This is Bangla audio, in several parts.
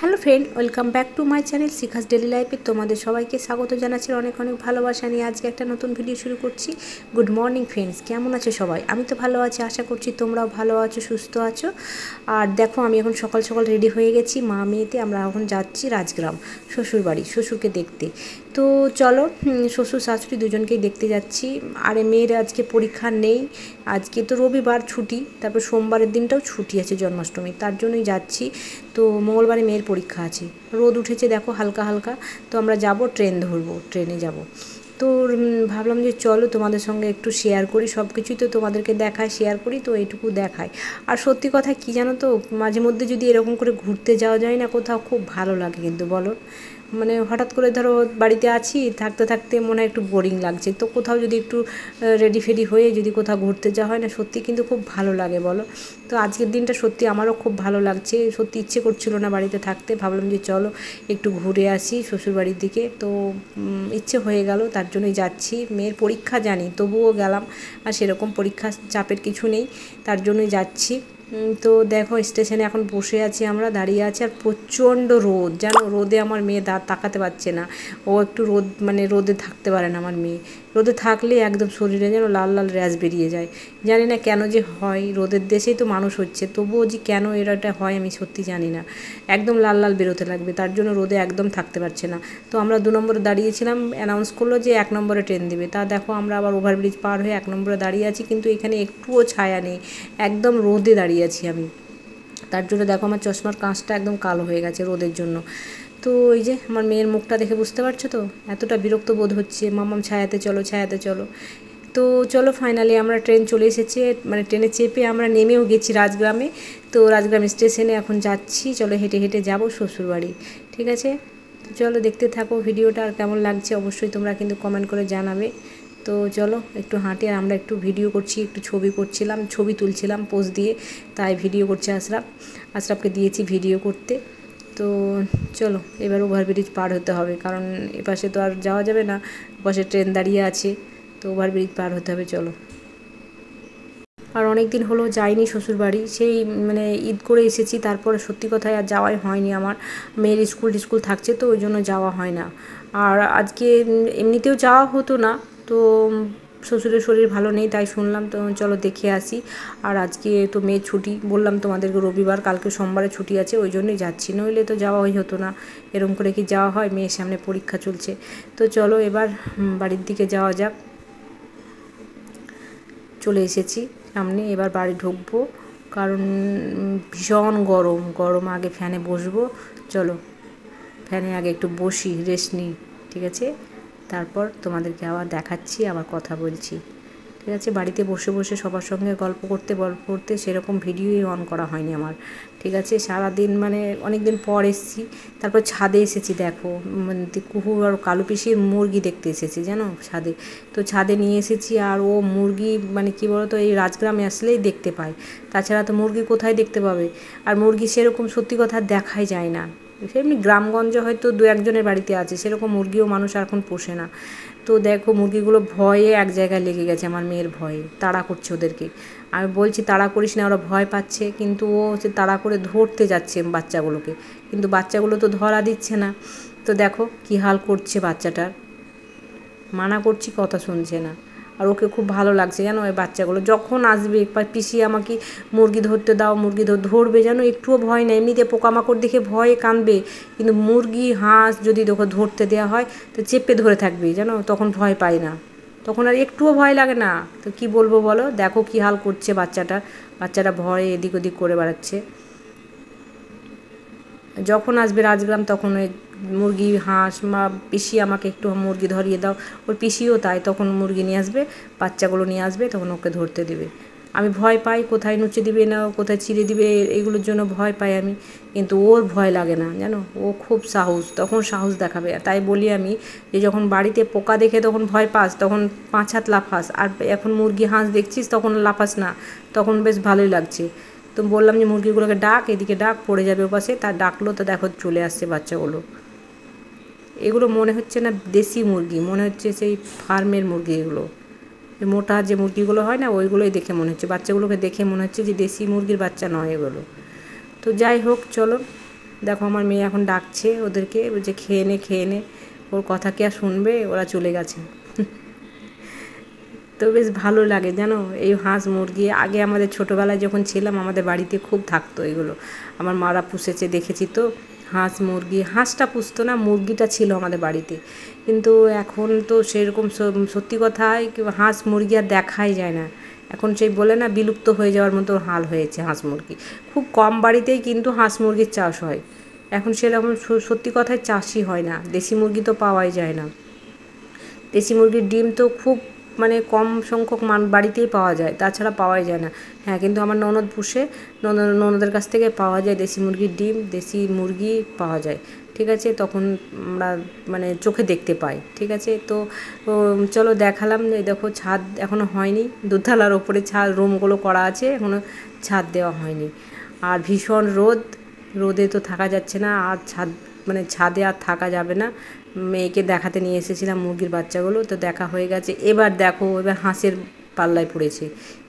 hello friend welcome back to my channel Shikha's daily লাইফে তোমাদের সবাইকে স্বাগত জানাচ্ছি অনেক অনেক ভালোবাসা নিয়ে আজকে একটা নতুন ভিডিও শুরু করছি গুড মর্নিং ফ্রেন্ডস কেমন আছো সবাই আমি তো ভালো আছি আশা করছি তোমরাও ভালো আছো সুস্থ আছো আর দেখো আমি এখন সকাল সকাল রেডি হয়ে গেছি মা মেয়েতে আমরা এখন যাচ্ছি রাজগ্রাম শ্বশুরবাড়ি শ্বশুরকে দেখতে তো চলো শ্বশুর শাশুড়ি দুজনকেই দেখতে যাচ্ছি আর মেয়ের আজকে পরীক্ষা নেই আজকে তো রবিবার ছুটি তারপর সোমবারের দিনটাও ছুটি আছে জন্মাষ্টমী তার জন্যই যাচ্ছি তো মঙ্গলবারে মেয়ের পরীক্ষা আছে রোদ উঠেছে দেখো হালকা হালকা তো আমরা যাব ট্রেন ধরবো ট্রেনে যাব তো ভাবলাম যে চলো তোমাদের সঙ্গে একটু শেয়ার করি সব কিছুই তো তোমাদেরকে দেখায় শেয়ার করি তো এইটুকু দেখায় আর সত্যি কথা কি জানো তো মাঝে মধ্যে যদি এরকম করে ঘুরতে যাওয়া যায় না কোথাও খুব ভালো লাগে কিন্তু বলো মানে হঠাৎ করে ধরো বাড়িতে আছি থাকতে থাকতে মনে হয় একটু বোরিং লাগছে তো কোথাও যদি একটু রেডি ফেডি হয়ে যদি কোথাও ঘুরতে যাওয়া হয় না সত্যি কিন্তু খুব ভালো লাগে বলো তো আজকের দিনটা সত্যি আমারও খুব ভালো লাগছে সত্যি ইচ্ছে করছিলো না বাড়িতে থাকতে ভাবলাম যে চলো একটু ঘুরে আসি শ্বশুরবাড়ির দিকে তো ইচ্ছে হয়ে গেল তার জন্যই যাচ্ছি মেয়ের পরীক্ষা জানি তবুও গেলাম আর সেরকম পরীক্ষা চাপের কিছু নেই তার জন্যই যাচ্ছি তো দেখো স্টেশনে এখন বসে আছি আমরা দাঁড়িয়ে আছি আর প্রচণ্ড রোদ জানো রোদে আমার মেয়ে দাঁত তাকাতে পারছে না ও একটু রোদ মানে রোদে থাকতে পারে না আমার মেয়ে রোদে থাকলে একদম শরীরে যেন লাল লাল র্যাশ বেরিয়ে যায় জানি না কেন যে হয় রোদের দেশেই তো মানুষ হচ্ছে তবুও যে কেন এরাটা হয় আমি সত্যি জানি না একদম লাল লাল বেরোতে লাগবে তার জন্য রোদে একদম থাকতে পারছে না তো আমরা দু নম্বরে দাঁড়িয়েছিলাম অ্যানাউন্স করলো যে এক নম্বরে ট্রেন দেবে তা দেখো আমরা আবার ওভারব্রিজ পার হয়ে এক নম্বরে দাঁড়িয়ে আছি কিন্তু এখানে একটুও ছায়া নেই একদম রোদে দাঁড়িয়ে দাঁড়িয়ে আছি আমি তার জন্য দেখো আমার চশমার কাঁচটা একদম কালো হয়ে গেছে রোদের জন্য তো ওই যে আমার মেয়ের মুখটা দেখে বুঝতে পারছো তো এতটা বিরক্ত বোধ হচ্ছে মামাম ছায়াতে চলো ছায়াতে চলো তো চলো ফাইনালি আমরা ট্রেন চলে এসেছে মানে ট্রেনে চেপে আমরা নেমেও গেছি রাজগ্রামে তো রাজগ্রাম স্টেশনে এখন যাচ্ছি চলো হেঁটে হেঁটে যাব শ্বশুরবাড়ি ঠিক আছে চলো দেখতে থাকো ভিডিওটা আর কেমন লাগছে অবশ্যই তোমরা কিন্তু কমেন্ট করে জানাবে তো চলো একটু হাঁটে আমরা একটু ভিডিও করছি একটু ছবি করছিলাম ছবি তুলছিলাম পোস্ট দিয়ে তাই ভিডিও করছে আশরাফ আশরাফকে দিয়েছি ভিডিও করতে তো চলো এবার ওভারব্রিজ পার হতে হবে কারণ এপাশে তো আর যাওয়া যাবে না পাশে ট্রেন দাঁড়িয়ে আছে তো ওভারব্রিজ পার হতে হবে চলো আর অনেক দিন হলো যাইনি শ্বশুরবাড়ি সেই মানে ঈদ করে এসেছি তারপরে সত্যি কথায় আর যাওয়াই হয়নি আমার মেয়ের স্কুল টিস্কুল থাকছে তো ওই জন্য যাওয়া হয় না আর আজকে এমনিতেও যাওয়া হতো না তো শ্বশুরের শরীর ভালো নেই তাই শুনলাম তো চলো দেখে আসি আর আজকে তো মেয়ের ছুটি বললাম তোমাদেরকে রবিবার কালকে সোমবারে ছুটি আছে ওই জন্যই যাচ্ছি নইলে তো যাওয়াই হতো না এরম করে কি যাওয়া হয় মেয়ের সামনে পরীক্ষা চলছে তো চলো এবার বাড়ির দিকে যাওয়া যাক চলে এসেছি সামনে এবার বাড়ি ঢুকবো কারণ ভীষণ গরম গরম আগে ফ্যানে বসবো চলো ফ্যানে আগে একটু বসি রেস্ট নিই ঠিক আছে তারপর তোমাদেরকে আবার দেখাচ্ছি আবার কথা বলছি ঠিক আছে বাড়িতে বসে বসে সবার সঙ্গে গল্প করতে গল্প করতে সেরকম ভিডিওই অন করা হয়নি আমার ঠিক আছে সারাদিন মানে অনেক দিন পর এসেছি তারপর ছাদে এসেছি দেখো মানে কুহু আর কালো পিসির মুরগি দেখতে এসেছি জানো ছাদে তো ছাদে নিয়ে এসেছি আর ও মুরগি মানে কী বলতো এই রাজগ্রামে আসলেই দেখতে পায় তাছাড়া তো মুরগি কোথায় দেখতে পাবে আর মুরগি সেরকম সত্যি কথা দেখাই যায় না সেমনি গ্রামগঞ্জে হয়তো দু একজনের বাড়িতে আছে সেরকম মুরগিও মানুষ এখন পোষে না তো দেখো মুরগিগুলো ভয়ে এক জায়গায় লেগে গেছে আমার মেয়ের ভয়ে তাড়া করছে ওদেরকে আমি বলছি তাড়া করিস না ওরা ভয় পাচ্ছে কিন্তু ও হচ্ছে তাড়া করে ধরতে যাচ্ছে বাচ্চাগুলোকে কিন্তু বাচ্চাগুলো তো ধরা দিচ্ছে না তো দেখো কী হাল করছে বাচ্চাটার মানা করছি কথা শুনছে না আর ওকে খুব ভালো লাগছে জানো ওই বাচ্চাগুলো যখন আসবে একবার পিসি আমাকে মুরগি ধরতে দাও মুরগি ধরবে যেন একটুও ভয় নেই এমনিতে পোকামাকড় দেখে ভয়ে কাঁদবে কিন্তু মুরগি হাঁস যদি ওকে ধরতে দেওয়া হয় তো চেপে ধরে থাকবে যেন তখন ভয় পায় না তখন আর একটুও ভয় লাগে না তো কি বলবো বলো দেখো কী হাল করছে বাচ্চাটা বাচ্চাটা ভয়ে এদিক ওদিক করে বেড়াচ্ছে যখন আসবে রাজগ্রাম তখন ওই মুরগি হাঁস বা পিসি আমাকে একটু মুরগি ধরিয়ে দাও ওর পিসিও তাই তখন মুরগি নিয়ে আসবে বাচ্চাগুলো নিয়ে আসবে তখন ওকে ধরতে দেবে আমি ভয় পাই কোথায় নুচে দিবে না কোথায় ছিঁড়ে দিবে এগুলোর জন্য ভয় পাই আমি কিন্তু ওর ভয় লাগে না জানো ও খুব সাহস তখন সাহস দেখাবে তাই বলি আমি যে যখন বাড়িতে পোকা দেখে তখন ভয় পাস তখন পাঁচ হাত লাফাস আর এখন মুরগি হাঁস দেখছিস তখন লাফাস না তখন বেশ ভালোই লাগছে তো বললাম যে মুরগিগুলোকে ডাক এদিকে ডাক পড়ে যাবে ওপাশে তার ডাকলো তো দেখো চলে আসছে বাচ্চাগুলো এগুলো মনে হচ্ছে না দেশি মুরগি মনে হচ্ছে সেই ফার্মের মুরগি এগুলো মোটা যে মুরগিগুলো হয় না ওইগুলোই দেখে মনে হচ্ছে বাচ্চাগুলোকে দেখে মনে হচ্ছে যে দেশি মুরগির বাচ্চা নয় এগুলো তো যাই হোক চলো দেখো আমার মেয়ে এখন ডাকছে ওদেরকে যে খেয়ে নে খেয়ে নে ওর কথা কি আর শুনবে ওরা চলে গেছে তো বেশ ভালো লাগে জানো এই হাঁস মুরগি আগে আমাদের ছোটোবেলায় যখন ছিলাম আমাদের বাড়িতে খুব থাকতো এগুলো আমার মারা পুষেছে দেখেছি তো হাঁস মুরগি হাঁসটা পুষতো না মুরগিটা ছিল আমাদের বাড়িতে কিন্তু এখন তো সেরকম সত্যি কথায় হাঁস মুরগি আর দেখাই যায় না এখন সেই বলে না বিলুপ্ত হয়ে যাওয়ার মতো হাল হয়েছে হাঁস মুরগি খুব কম বাড়িতেই কিন্তু হাঁস মুরগির চাষ হয় এখন সেরকম সত্যি কথায় চাষই হয় না দেশি মুরগি তো পাওয়াই যায় না দেশি মুরগির ডিম তো খুব মানে কম সংখ্যক মান বাড়িতেই পাওয়া যায় তাছাড়া পাওয়াই যায় না হ্যাঁ কিন্তু আমার ননদ পুষে ননদের কাছ থেকে পাওয়া যায় দেশি মুরগির ডিম দেশি মুরগি পাওয়া যায় ঠিক আছে তখন আমরা মানে চোখে দেখতে পাই ঠিক আছে তো চলো দেখালাম যে দেখো ছাদ এখনও হয়নি দুধালার ওপরে ছাদ রুমগুলো করা আছে এখনও ছাদ দেওয়া হয়নি আর ভীষণ রোদ রোদে তো থাকা যাচ্ছে না আর ছাদ মানে ছাদে আর থাকা যাবে না মেয়েকে দেখাতে নিয়ে এসেছিলাম মুরগির বাচ্চাগুলো তো দেখা হয়ে গেছে এবার দেখো এবার হাঁসের পাল্লায় পড়েছে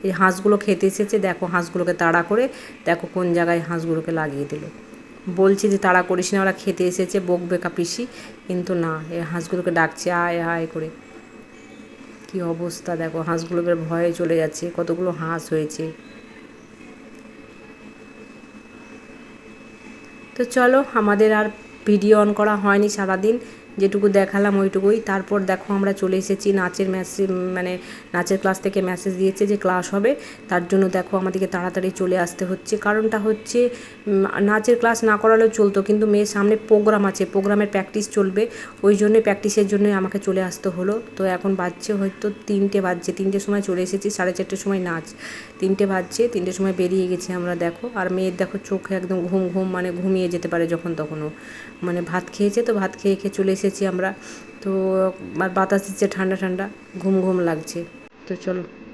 এই হাঁসগুলো খেতে এসেছে দেখো হাঁসগুলোকে তাড়া করে দেখো কোন জায়গায় হাঁসগুলোকে লাগিয়ে দিল বলছি যে তাড়া করিস না ওরা খেতে এসেছে বকবে পিসি কিন্তু না এই হাঁসগুলোকে ডাকছে আয় আয় করে কি অবস্থা দেখো হাঁসগুলো ভয়ে চলে যাচ্ছে কতগুলো হাঁস হয়েছে তো চলো আমাদের আর ভিডিও অন করা হয়নি সারাদিন যেটুকু দেখালাম ওইটুকুই তারপর দেখো আমরা চলে এসেছি নাচের মেসেজ মানে নাচের ক্লাস থেকে মেসেজ দিয়েছে যে ক্লাস হবে তার জন্য দেখো আমাদেরকে তাড়াতাড়ি চলে আসতে হচ্ছে কারণটা হচ্ছে নাচের ক্লাস না করালেও চলতো কিন্তু মেয়ের সামনে প্রোগ্রাম আছে প্রোগ্রামের প্র্যাকটিস চলবে ওই জন্যে প্র্যাকটিসের জন্যই আমাকে চলে আসতে হলো তো এখন বাজছে হয়তো তিনটে বাজছে তিনটের সময় চলে এসেছি সাড়ে চারটের সময় নাচ তিনটে বাজছে তিনটের সময় বেরিয়ে গেছি আমরা দেখো আর মেয়ের দেখো চোখে একদম ঘুম ঘুম মানে ঘুমিয়ে যেতে পারে যখন তখনও মানে ভাত খেয়েছে তো ভাত খেয়ে খেয়ে চলে এসেছি আমরা তো আর বাতাস দিচ্ছে ঠান্ডা ঠান্ডা ঘুম ঘুম লাগছে তো চলো